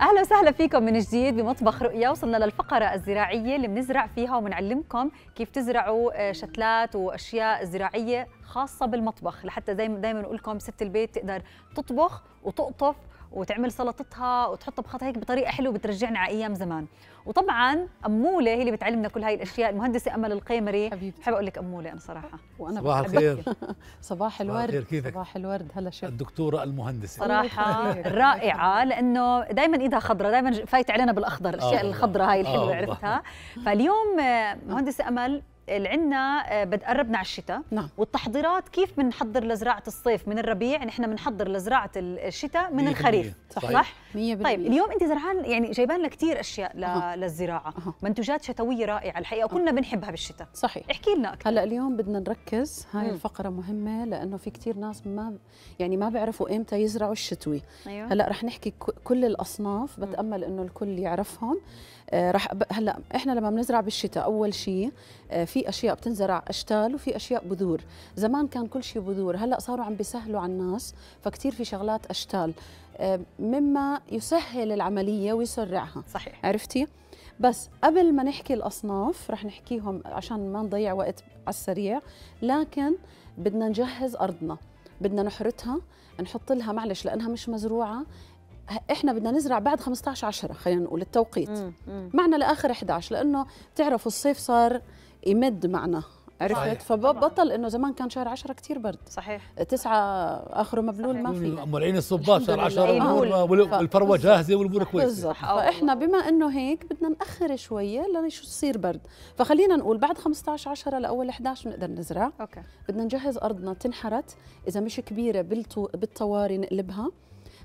اهلا وسهلا فيكم من جديد بمطبخ رؤيا وصلنا للفقره الزراعيه اللي بنزرع فيها وبنعلمكم كيف تزرعوا آه، شتلات واشياء زراعيه خاصه بالمطبخ لحتى دائما دائما نقول لكم ست البيت تقدر تطبخ وتقطف وتعمل سلطتها وتحطها بخط هيك بطريقه حلوه بترجعنا على ايام زمان وطبعا اموله هي اللي بتعلمنا كل هاي الاشياء المهندسه امل القيمري حبيبتي حابه اقول لك اموله انا صراحه وانا صباح الخير صباح الورد صباح الورد هلا شو الدكتوره المهندسه صراحه رائعه لانه دائما ايدها خضراء دائما فايت علينا بالاخضر الاشياء آه. الخضراء هاي الحلوه آه. عرفتها فاليوم آه، مهندسه امل اللي عندنا آه، قربنا على الشتاء نعم. والتحضيرات كيف بنحضر لزراعه الصيف من الربيع نحن بنحضر لزراعه الشتاء من الخريف صح صح 100% طيب اليوم انت زرعان يعني جايبان لنا كثير اشياء أه. للزراعه أه. منتوجات شتويه رائعه الحقيقه وكلنا أه. بنحبها بالشتاء صحيح احكي لنا أكثر. هلا اليوم بدنا نركز هاي مم. الفقره مهمه لانه في كثير ناس ما يعني ما بيعرفوا امتى يزرعوا الشتوي أيوه. هلا رح نحكي كل الاصناف بتامل انه الكل يعرفهم آه رح هلا احنا لما بنزرع بالشتاء اول شيء آه في اشياء بتنزرع اشتال وفي اشياء بذور زمان كان كل شيء بذور هلا صاروا عم بيسهلوا على الناس فكتير في شغلات اشتال آه، مما يسهل العمليه ويسرعها صحيح عرفتي بس قبل ما نحكي الاصناف رح نحكيهم عشان ما نضيع وقت على السريع لكن بدنا نجهز ارضنا بدنا نحرثها نحط لها معلش لانها مش مزروعه احنا بدنا نزرع بعد 15 10 خلينا نقول التوقيت معنا لاخر 11 لانه بتعرفوا الصيف صار يمد معنا عرفت فبطل انه زمان كان شهر 10 كثير برد صحيح تسعة اخره مبلول صحيح. ما في مولعين الصباط شهر 10 آه. والفروه جاهزه والامور كويسه بالضبط فاحنا بما انه هيك بدنا ناخر شويه لشو تصير برد فخلينا نقول بعد 15 10 لاول 11 بنقدر نزرع أوكي. بدنا نجهز ارضنا تنحرت اذا مش كبيره بالطواري نقلبها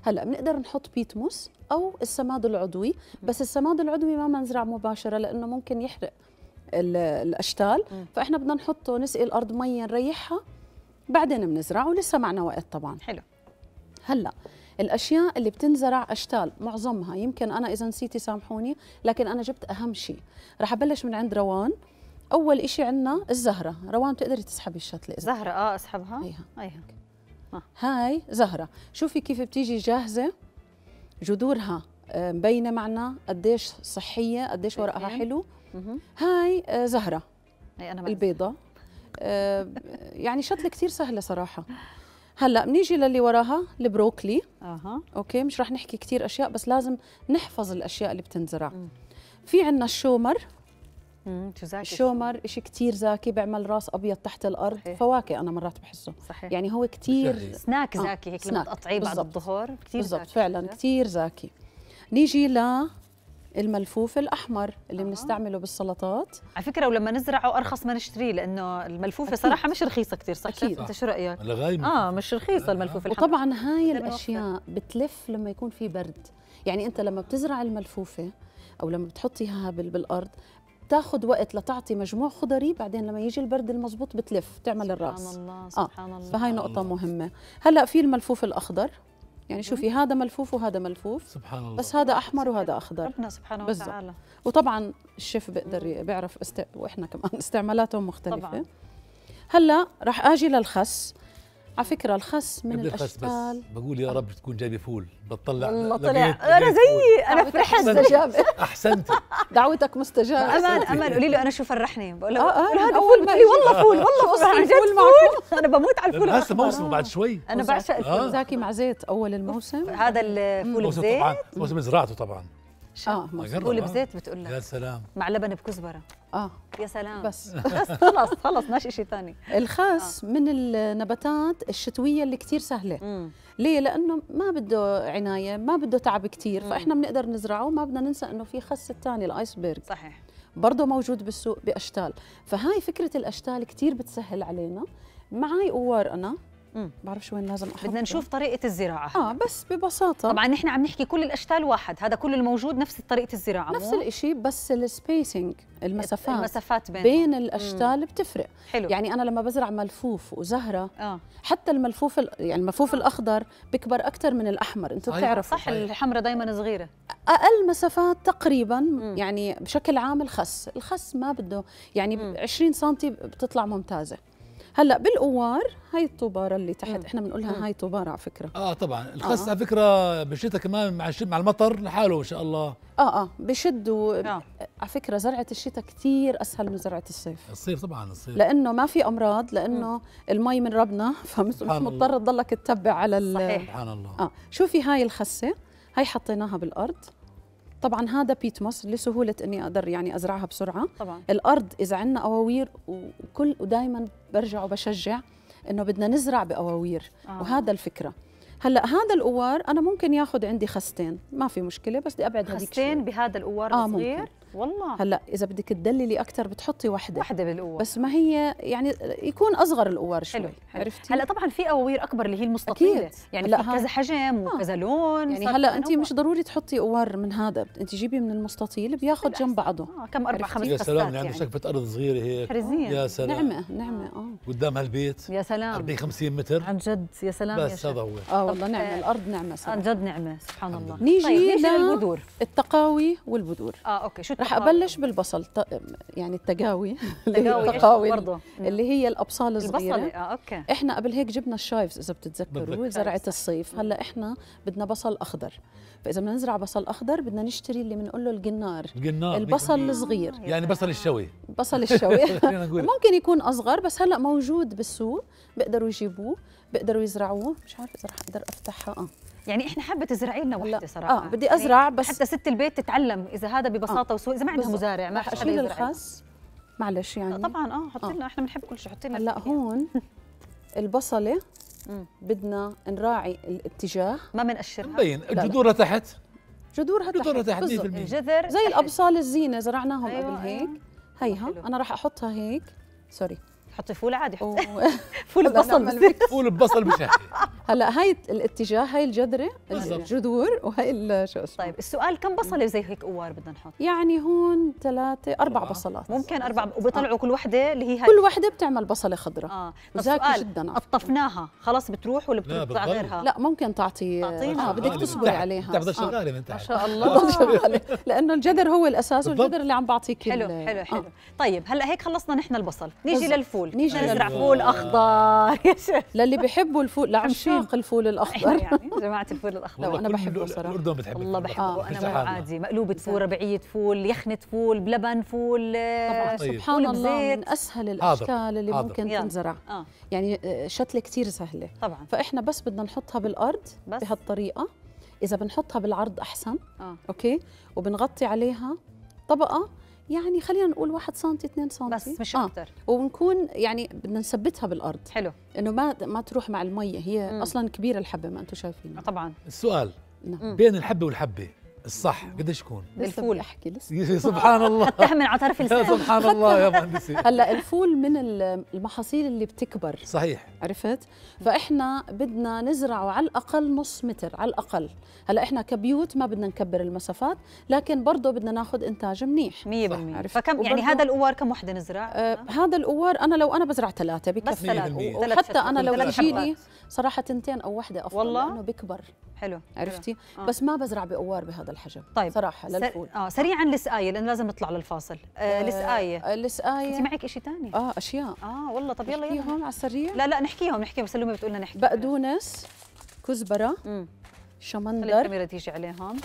هلا بنقدر نحط بيتموس او السماد العضوي بس السماد العضوي ما بنزرع مباشره لانه ممكن يحرق الاشتال فاحنا بدنا نحطه نسقي الارض مي نريحها بعدين بنزرع ولسه معنا وقت طبعا حلو هلا الاشياء اللي بتنزرع اشتال معظمها يمكن انا اذا نسيتي سامحوني لكن انا جبت اهم شيء راح ابلش من عند روان اول شيء عندنا الزهره روان بتقدري تسحبي الشتله اذا زهره اه اسحبها ايها ايها آه. هاي زهره شوفي كيف بتيجي جاهزه جذورها آه، مبينه معنا قديش صحيه قديش ورقها حلو هاي آه، زهره أي أنا البيضه آه، يعني شغله كثير سهله صراحه هلا بنيجي للي وراها البروكلي اها اوكي مش رح نحكي كثير اشياء بس لازم نحفظ الاشياء اللي بتنزرع في عندنا الشومر الشومر شيء كثير زاكي بيعمل راس ابيض تحت الارض صحيح. فواكه انا مرات بحسه صحيح. يعني هو كثير سناك آه، زاكي هيك لما تقطعيه بعد الظهر كثير بالضبط فعلا كثير زاكي نيجي ل الملفوف الاحمر اللي بنستعمله آه. بالسلطات على فكره ولما نزرعه ارخص ما نشتريه لانه الملفوفه صراحه مش رخيصه كثير صح أكيد. انت شو رايك لغاية اه مش رخيصه الملفوف الحمراء وطبعا هاي الاشياء بتلف لما يكون في برد يعني انت لما بتزرع الملفوفه او لما بتحطيها بالارض بتاخذ وقت لتعطي مجموع خضري بعدين لما يجي البرد المزبوط بتلف تعمل الراس آه، سبحان الله سبحان آه. الله فهي نقطة مهمة هلا في الملفوف الأخضر يعني شوفي هذا ملفوف وهذا ملفوف سبحان الله بس هذا احمر وهذا اخضر ربنا سبحانه بالزبط. وتعالى وطبعا الشيف بيقدر بيعرف است... واحنا كمان استعمالاتهم مختلفه طبعا. هلا راح اجي للخس على فكره الخس من الاشكال بس بقول يا رب تكون جايبه فول بتطلع والله طلع انا زيي انا فرحت جاب احسنت دعوتك مستجابه امل امل قولي له انا شو فرحني بقول له آه آه هذا فول بتقولي والله فول والله اصلا جد فول انا بموت على الفول هسه موسم بعد شوي انا بعشق الفول آه. زاكي مع زيت اول الموسم هذا الفول بزيت موسم زراعته طبعا اه فول بزيت بتقول لك يا سلام مع لبن بكزبره اه يا سلام بس بس خلص خلص ماشي شيء ثاني الخس آه. من النباتات الشتويه اللي كثير سهله مم. ليه لانه ما بده عنايه ما بده تعب كثير فاحنا بنقدر نزرعه وما بدنا ننسى انه في خس الثاني الايسبرغ صحيح برضه موجود بالسوق باشتال فهاي فكره الاشتال كثير بتسهل علينا معي قوار انا ما بعرفش وين لازم احط بدنا نشوف طريقه الزراعه اه بس ببساطه طبعا نحن عم نحكي كل الاشتال واحد هذا كل الموجود نفس طريقه الزراعه نفس الشيء بس السبيسنج المسافات المسافات بين, بين الاشتال مم. بتفرق حلو. يعني انا لما بزرع ملفوف وزهره آه. حتى الملفوف يعني الملفوف آه. الاخضر بكبر اكثر من الاحمر انتم بتعرفوا صح الحمراء دائما صغيره اقل مسافات تقريبا مم. يعني بشكل عام الخس الخس ما بده يعني مم. 20 سم بتطلع ممتازه هلا بالقوار هاي الطوباره اللي تحت احنا بنقولها هاي طوباره على فكره اه طبعا الخس آه. على فكره بالشتاء كمان مع مع المطر لحاله ان شاء الله اه اه بشد و... آه. على فكره زرعه الشتاء كثير اسهل من زرعه الصيف الصيف طبعا الصيف لانه ما في امراض لانه المي من ربنا فمش مضطر تضلك تتبع على ال... صحيح سبحان الله اه شوفي هاي الخسه هاي حطيناها بالارض طبعا هذا بيت لسهوله اني اقدر يعني ازرعها بسرعه طبعا. الارض اذا عندنا اواوير وكل ودائما برجع وبشجع انه بدنا نزرع باواوير آه. وهذا الفكره هلا هذا القوار انا ممكن ياخذ عندي خستين ما في مشكله بس بدي ابعد هذيك خستين بهذا القوار آه الصغير ممكن. والله هلا اذا بدك تدللي اكثر بتحطي وحده وحده بالقوه بس ما هي يعني يكون اصغر القوار شوي حلو, حلو. عرفتي هلا طبعا في قوار اكبر اللي هي المستطيله أكيد. يعني هلا في كذا حجم آه. وكذا لون يعني هلا انت مش ضروري تحطي قوار من هذا انت جيبي من المستطيل بياخذ جنب بعضه آه كم اربع خمس يا سلام يعني, يعني شقفه ارض صغيره هيك حرزين. يا سلام نعمه نعمه اه قدام هالبيت يا سلام 40 50 متر عن جد يا سلام بس هذا هو اه والله نعمه آه، الارض نعمه عن جد نعمه سبحان الله طيب، نيجي للبذور التقاوي والبذور اه اوكي شو رح ابلش بالبصل يعني التقاوي التقاوي اللي هي الابصال الصغيره البصل آه، اوكي احنا قبل هيك جبنا الشايفز اذا بتتذكروا زرعه الصيف هلا احنا بدنا بصل اخضر فاذا بدنا نزرع بصل اخضر بدنا نشتري اللي بنقول له الجنار الجنار البصل الصغير يعني بصل الشوي بصل الشوي ممكن يكون اصغر بس هلا موجود بالسوق بيقدروا يجيبوه بيقدروا يزرعوه مش عارفه اذا رح اقدر افتحها اه يعني احنا حابه تزرعي لنا وحده آه، صراحه اه بدي يعني ازرع بس حتى ست البيت تتعلم اذا هذا ببساطه آه. وسوق اذا ما عندها مزارع ما حدا اشيل الخس معلش يعني طبعا اه حطي آه. لنا آه. احنا بنحب كل شيء حطي لنا هلا هون البصله بدنا نراعي الاتجاه ما بنقشرها مبين جذورها تحت جذورها تحت جذورها تحت الجذر زي الابصال الزينه زرعناهم أيوة قبل هيك أيوة. هيها انا راح احطها هيك سوري حطي فول عادي حطي فول البصل فول البصل بشهي هلا هاي الاتجاه هاي الجذره الجذور وهي شو اسمه طيب السؤال كم بصله زي هيك قوار بدنا نحط يعني هون ثلاثه اربع أوه. بصلات ممكن اربع وبيطلعوا آه. كل وحده اللي هي هاي. كل وحده بتعمل بصله خضراء اه طيب جدا قطفناها خلاص بتروح ولا بتطلع غيرها لا ممكن تعطي آه بدك تصبري عليها بتعرف آه. شغاله من تحت ما شاء الله شغاله لانه الجذر هو الاساس والجذر اللي عم بعطيك حلو حلو حلو آه. طيب هلا هيك خلصنا نحن البصل نيجي للفول نيجي نزرع فول اخضر للي بيحبوا الفول لا عم عشاق الفول الاخضر أيوة، يعني جماعه الفول الاخضر انا بحبه صراحه الاردن بتحبه والله بحبه آه. انا مو عادي مقلوبه فول ربعيه فول يخنه فول بلبن فول طبعا آه، طيب. سبحان الله من اسهل الاشكال حاضر. اللي حاضر. ممكن تنزرع آه. يعني آه، شتله كثير سهله طبعا فاحنا بس بدنا نحطها بالارض بهالطريقه اذا بنحطها بالعرض احسن آه. اوكي وبنغطي عليها طبقه يعني خلينا نقول 1 سم 2 سم بس مش اكثر آه. ونكون يعني بدنا نثبتها بالارض حلو انه ما ما تروح مع المي هي مم. اصلا كبيره الحبه ما انتم شايفينها طبعا السؤال نعم. بين الحبه والحبه الصح قديش يكون؟ الفول احكي لسه سبحان الله تحمل على طرف لسانك سبحان الله يا مهندسي هلا الفول من المحاصيل اللي بتكبر صحيح عرفت؟ فاحنا بدنا نزرعه على الاقل نص متر على الاقل، هلا احنا كبيوت ما بدنا نكبر المسافات، لكن برضه بدنا ناخذ انتاج منيح 100% فكم يعني هذا الاوار كم وحده نزرع؟ آه هذا الاوار انا لو انا بزرع ثلاثه بكفي بس ثلاثه وحتى انا لو يجيني صراحه تنتين او وحده افضل والله لانه بيكبر حلو عرفتي؟ آه. بس ما بزرع باوار بهذا هذا الحجم طيب صراحه للفول اه سريعا لسقايه لانه لازم نطلع للفاصل آه،, آه لسقايه لسقايه انت معك شيء ثاني اه اشياء اه والله طب يلا يلا على السريع لا لا نحكيهم نحكيهم لما بتقول لنا نحكي بقدونس كزبره امم شمندر الكاميرا تيجي عليهم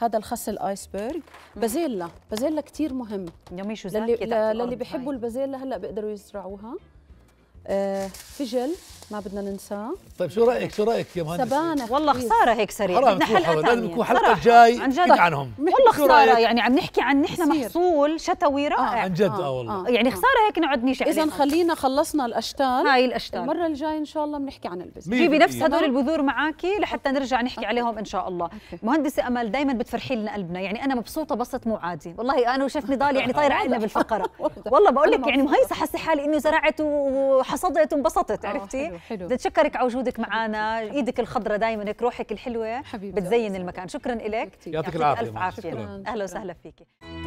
هذا الخس الايسبرغ بازيلا بازيلا كثير مهم يا ميشو للي, للي بيحبوا طيب. البازيلا هلا بيقدروا يزرعوها آه، فجل ما بدنا ننساه طيب شو رايك شو رايك يا مهندس سبانخ والله إيه. خساره هيك سريع بدنا حلقه ثانيه لازم يكون حلقه جاي عن جد عنهم والله خساره يعني عم نحكي عن نحن محصول شتوي آه. رائع آه عن جد اه, والله آه يعني خساره هيك نقعد نشعل اذا خلينا خلصنا الاشتال هاي الاشتال المره الجايه ان شاء الله بنحكي عن البذور جيبي نفس هدول البذور معاكي لحتى نرجع نحكي عليهم ان شاء الله مهندسه امل دائما بتفرحي لنا قلبنا يعني انا مبسوطه بسط مو عادي والله انا وشفني نضال يعني طاير عقلنا بالفقره والله بقول لك يعني مهيصه حسي حالي اني زرعت حصدت وانبسطت آه، عرفتي حلو حلو بدي اتشكرك على وجودك معنا ايدك الخضراء دائما هيك روحك الحلوه حبيبي بتزين المكان شكرا لك يعطيك العافيه الف عافيه اهلا وسهلا فيكي